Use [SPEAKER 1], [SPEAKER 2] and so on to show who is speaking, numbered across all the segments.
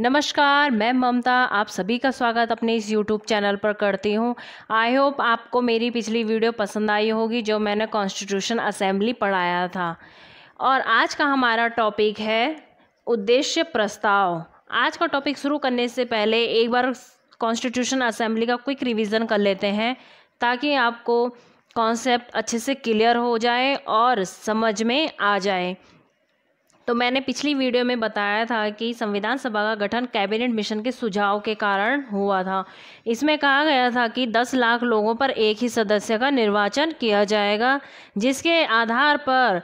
[SPEAKER 1] नमस्कार मैं ममता आप सभी का स्वागत अपने इस यूट्यूब चैनल पर करती हूं आई होप आपको मेरी पिछली वीडियो पसंद आई होगी जो मैंने कॉन्स्टिट्यूशन असेंबली पढ़ाया था और आज का हमारा टॉपिक है उद्देश्य प्रस्ताव आज का टॉपिक शुरू करने से पहले एक बार कॉन्स्टिट्यूशन असेंबली का क्विक रिविज़न कर लेते हैं ताकि आपको कॉन्सेप्ट अच्छे से क्लियर हो जाए और समझ में आ जाए तो मैंने पिछली वीडियो में बताया था कि संविधान सभा का गठन कैबिनेट मिशन के सुझाव के कारण हुआ था इसमें कहा गया था कि 10 लाख लोगों पर एक ही सदस्य का निर्वाचन किया जाएगा जिसके आधार पर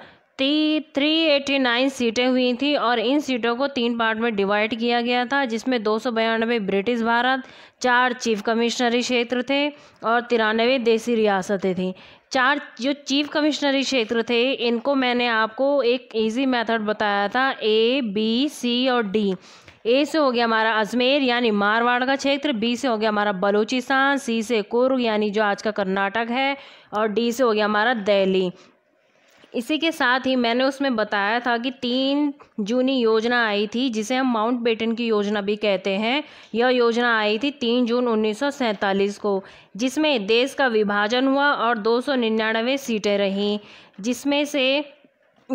[SPEAKER 1] थ्री एटी नाइन सीटें हुई थी और इन सीटों को तीन पार्ट में डिवाइड किया गया था जिसमें दो सौ बयानबे ब्रिटिश भारत चार चीफ कमिश्नरी क्षेत्र थे और तिरानवे देसी रियासतें थीं चार जो चीफ कमिश्नरी क्षेत्र थे इनको मैंने आपको एक इजी मेथड बताया था ए बी सी और डी ए से हो गया हमारा अजमेर यानी मारवाड़ का क्षेत्र बी से हो गया हमारा बलूचिस्तान सी से कुर्ग यानी जो आज का कर्नाटक है और डी से हो गया हमारा दिल्ली इसी के साथ ही मैंने उसमें बताया था कि तीन जूनी योजना आई थी जिसे हम माउंट बेटन की योजना भी कहते हैं यह योजना आई थी तीन जून उन्नीस को जिसमें देश का विभाजन हुआ और दो सीटें रहीं जिसमें से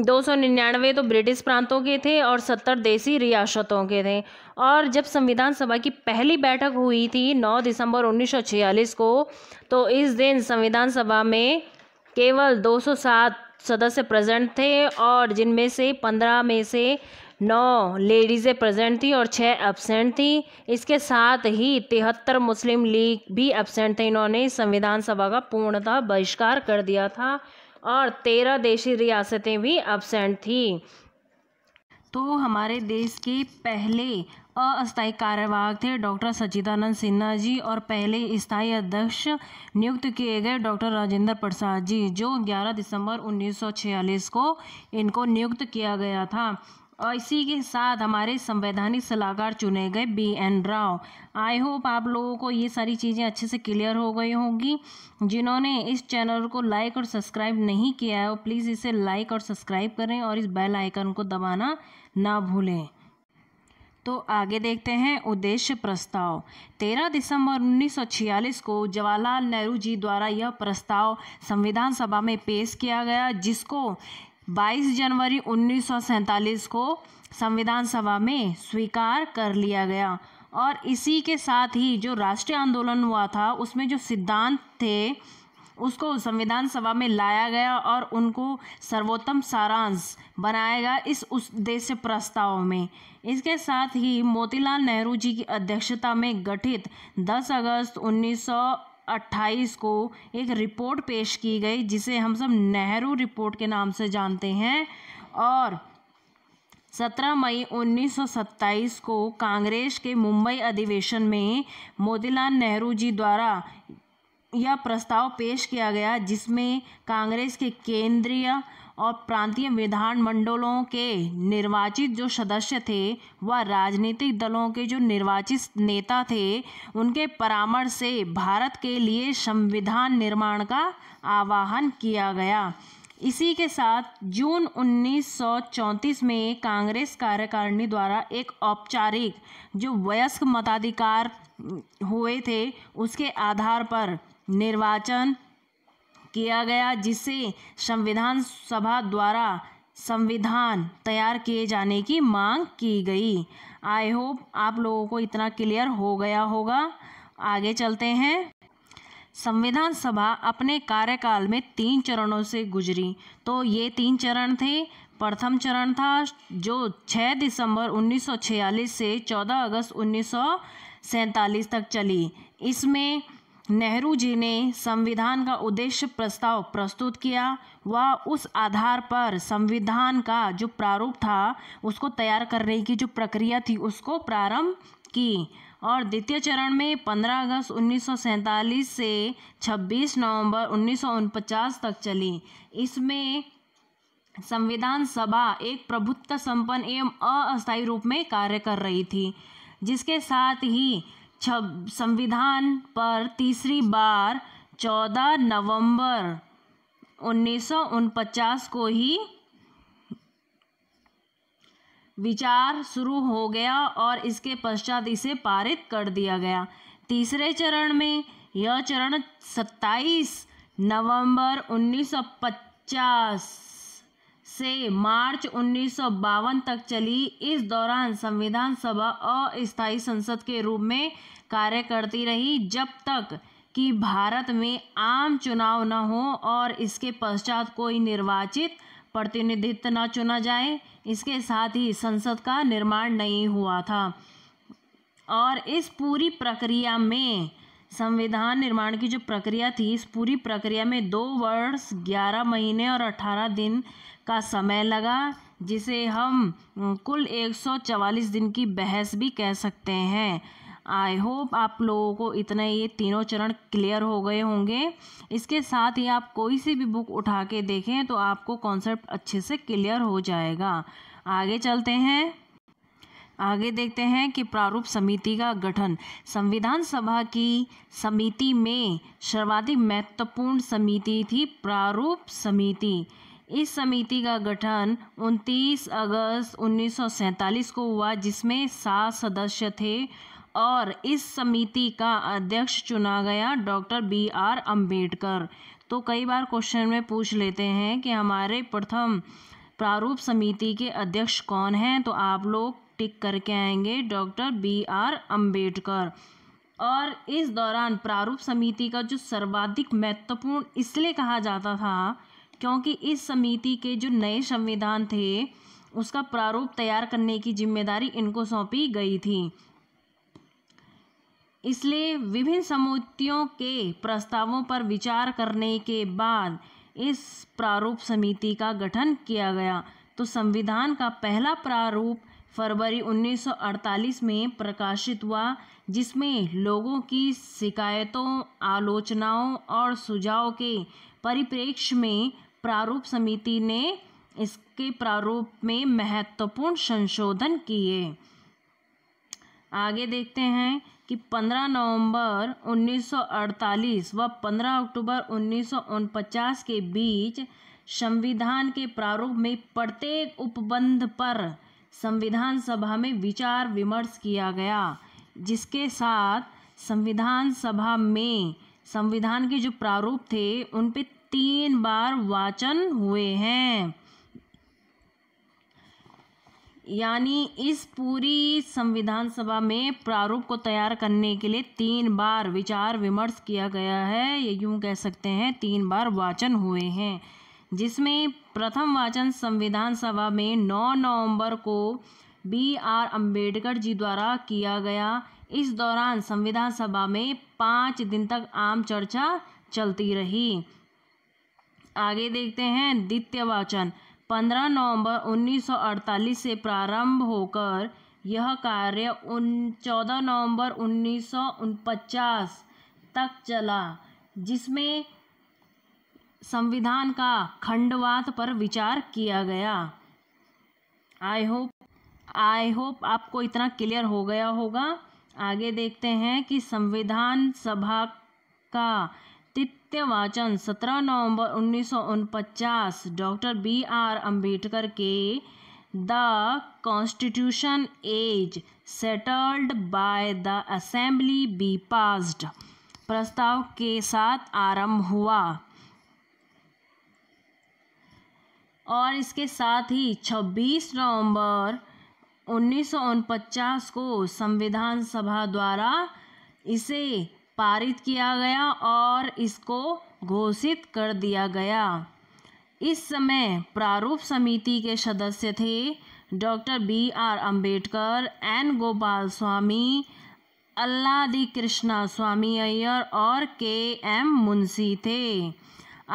[SPEAKER 1] दो सौ निन्यानवे तो ब्रिटिश प्रांतों के थे और सत्तर देसी रियासतों के थे और जब संविधान सभा की पहली बैठक हुई थी नौ दिसंबर छियालीस को तो इस दिन संविधान सभा में केवल दो सौ सात सदस्य प्रेजेंट थे और जिनमें से पंद्रह में से नौ लेडीज़ें प्रेजेंट थी और छः एबसेंट थी इसके साथ ही तिहत्तर मुस्लिम लीग भी एबसेंट थे इन्होंने संविधान सभा का पूर्णतः बहिष्कार कर दिया था और तेरह देशी रियासतें भी एबसेंट थी तो हमारे देश के पहले अस्थायी कार्यवाहक थे डॉक्टर सच्चिदानंद सिन्हा जी और पहले स्थायी अध्यक्ष नियुक्त किए गए डॉक्टर राजेंद्र प्रसाद जी जो 11 दिसंबर 1946 को इनको नियुक्त किया गया था और इसी के साथ हमारे संवैधानिक सलाहकार चुने गए B N Rau I hope आप लोगों को ये सारी चीज़ें अच्छे से क्लियर हो गई होंगी जिन्होंने इस चैनल को लाइक और सब्सक्राइब नहीं किया है वो प्लीज़ इसे लाइक और सब्सक्राइब करें और इस बेल आइकन को दबाना ना भूलें तो आगे देखते हैं उद्देश्य प्रस्ताव 13 दिसंबर 1946 को जवाहरलाल नेहरू जी द्वारा यह प्रस्ताव संविधान सभा में पेश किया गया जिसको 22 जनवरी उन्नीस को संविधान सभा में स्वीकार कर लिया गया और इसी के साथ ही जो राष्ट्रीय आंदोलन हुआ था उसमें जो सिद्धांत थे उसको संविधान सभा में लाया गया और उनको सर्वोत्तम सारांश बनाया गया इस उद्देश्य प्रस्ताव में इसके साथ ही मोतीलाल नेहरू जी की अध्यक्षता में गठित 10 अगस्त उन्नीस अट्ठाईस को एक रिपोर्ट पेश की गई जिसे हम सब नेहरू रिपोर्ट के नाम से जानते हैं और 17 मई 1927 को कांग्रेस के मुंबई अधिवेशन में मोतीलाल नेहरू जी द्वारा यह प्रस्ताव पेश किया गया जिसमें कांग्रेस के केंद्रीय और प्रांतीय विधान मंडलों के निर्वाचित जो सदस्य थे व राजनीतिक दलों के जो निर्वाचित नेता थे उनके परामर्श से भारत के लिए संविधान निर्माण का आवाहन किया गया इसी के साथ जून 1934 में कांग्रेस कार्यकारिणी द्वारा एक औपचारिक जो वयस्क मताधिकार हुए थे उसके आधार पर निर्वाचन किया गया जिसे संविधान सभा द्वारा संविधान तैयार किए जाने की मांग की गई आई होप आप लोगों को इतना क्लियर हो गया होगा आगे चलते हैं संविधान सभा अपने कार्यकाल में तीन चरणों से गुजरी तो ये तीन चरण थे प्रथम चरण था जो 6 दिसंबर 1946 से 14 अगस्त उन्नीस तक चली इसमें नेहरू जी ने संविधान का उद्देश्य प्रस्ताव प्रस्तुत किया व उस आधार पर संविधान का जो प्रारूप था उसको तैयार करने की जो प्रक्रिया थी उसको प्रारंभ की और द्वितीय चरण में 15 अगस्त उन्नीस से 26 नवंबर उन्नीस तक चली इसमें संविधान सभा एक प्रभुत्व संपन्न एवं अस्थायी रूप में कार्य कर रही थी जिसके साथ ही संविधान पर तीसरी बार 14 नवंबर उन्नीस को ही विचार शुरू हो गया और इसके पश्चात इसे पारित कर दिया गया तीसरे चरण में यह चरण 27 नवंबर 1950 से मार्च उन्नीस तक चली इस दौरान संविधान सभा अस्थायी संसद के रूप में कार्य करती रही जब तक कि भारत में आम चुनाव न हो और इसके पश्चात कोई निर्वाचित प्रतिनिधित्व न चुना जाए इसके साथ ही संसद का निर्माण नहीं हुआ था और इस पूरी प्रक्रिया में संविधान निर्माण की जो प्रक्रिया थी इस पूरी प्रक्रिया में दो वर्ष ग्यारह महीने और अठारह दिन का समय लगा जिसे हम कुल एक सौ चवालीस दिन की बहस भी कह सकते हैं आई होप आप लोगों को इतने ये तीनों चरण क्लियर हो गए होंगे इसके साथ ही आप कोई सी भी बुक उठा के देखें तो आपको कॉन्सेप्ट अच्छे से क्लियर हो जाएगा आगे चलते हैं आगे देखते हैं कि प्रारूप समिति का गठन संविधान सभा की समिति में सर्वाधिक महत्वपूर्ण समिति थी प्रारूप समिति इस समिति का गठन 29 अगस्त 1947 को हुआ जिसमें सात सदस्य थे और इस समिति का अध्यक्ष चुना गया डॉक्टर बी आर अम्बेडकर तो कई बार क्वेश्चन में पूछ लेते हैं कि हमारे प्रथम प्रारूप समिति के अध्यक्ष कौन हैं तो आप लोग टिक करके आएंगे डॉक्टर बी आर अम्बेडकर और इस दौरान प्रारूप समिति का जो सर्वाधिक महत्वपूर्ण इसलिए कहा जाता था क्योंकि इस समिति के जो नए संविधान थे उसका प्रारूप तैयार करने की जिम्मेदारी इनको सौंपी गई थी इसलिए विभिन्न समितियों के प्रस्तावों पर विचार करने के बाद इस प्रारूप समिति का गठन किया गया तो संविधान का पहला प्रारूप फरवरी 1948 में प्रकाशित हुआ जिसमें लोगों की शिकायतों आलोचनाओं और सुझाव के परिप्रेक्ष्य में प्रारूप समिति ने इसके प्रारूप में महत्वपूर्ण संशोधन किए आगे देखते हैं कि 15 नवंबर 1948 व 15 अक्टूबर उन्नीस के बीच संविधान के प्रारूप में प्रत्येक उपबंध पर संविधान सभा में विचार विमर्श किया गया जिसके साथ संविधान सभा में संविधान के जो प्रारूप थे उन पे तीन बार वाचन हुए हैं यानी इस पूरी संविधान सभा में प्रारूप को तैयार करने के लिए तीन बार विचार विमर्श किया गया है ये यूं कह सकते हैं तीन बार वाचन हुए हैं जिसमें प्रथम वाचन संविधान सभा में 9 नवंबर को बी आर अम्बेडकर जी द्वारा किया गया इस दौरान संविधान सभा में पाँच दिन तक आम चर्चा चलती रही आगे देखते हैं द्वितीय वाचन पंद्रह नवंबर 1948 से प्रारंभ होकर यह कार्य उन चौदह नवंबर उन्नीस तक चला जिसमें संविधान का खंडवाद पर विचार किया गया आई होप आई होप आपको इतना क्लियर हो गया होगा आगे देखते हैं कि संविधान सभा का तित्य वाचन सत्रह नवंबर उन्नीस डॉक्टर बी आर अम्बेडकर के the constitution as settled by the assembly be passed प्रस्ताव के साथ आरंभ हुआ और इसके साथ ही 26 नवंबर उन्नीस को संविधान सभा द्वारा इसे पारित किया गया और इसको घोषित कर दिया गया इस समय प्रारूप समिति के सदस्य थे doctor B R Ambedkar N Gopalaswami Alladi Krishnaswami Ayyar और के एम मुंशी थे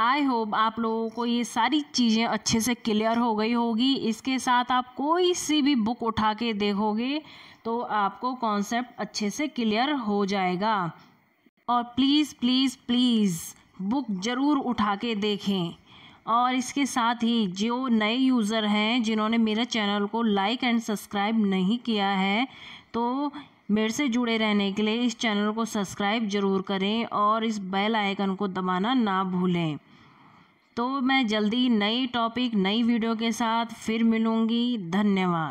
[SPEAKER 1] आई होप आप लोगों को ये सारी चीज़ें अच्छे से क्लियर हो गई होगी इसके साथ आप कोई सी भी बुक उठा के देखोगे तो आपको कॉन्सेप्ट अच्छे से क्लियर हो जाएगा और प्लीज़ प्लीज़ प्लीज़ बुक ज़रूर उठा के देखें और इसके साथ ही जो नए यूज़र हैं जिन्होंने मेरे चैनल को लाइक एंड सब्सक्राइब नहीं किया है तो मेरे से जुड़े रहने के लिए इस चैनल को सब्सक्राइब ज़रूर करें और इस बेल आइकन को दबाना ना भूलें तो मैं जल्दी नई टॉपिक नई वीडियो के साथ फिर मिलूँगी धन्यवाद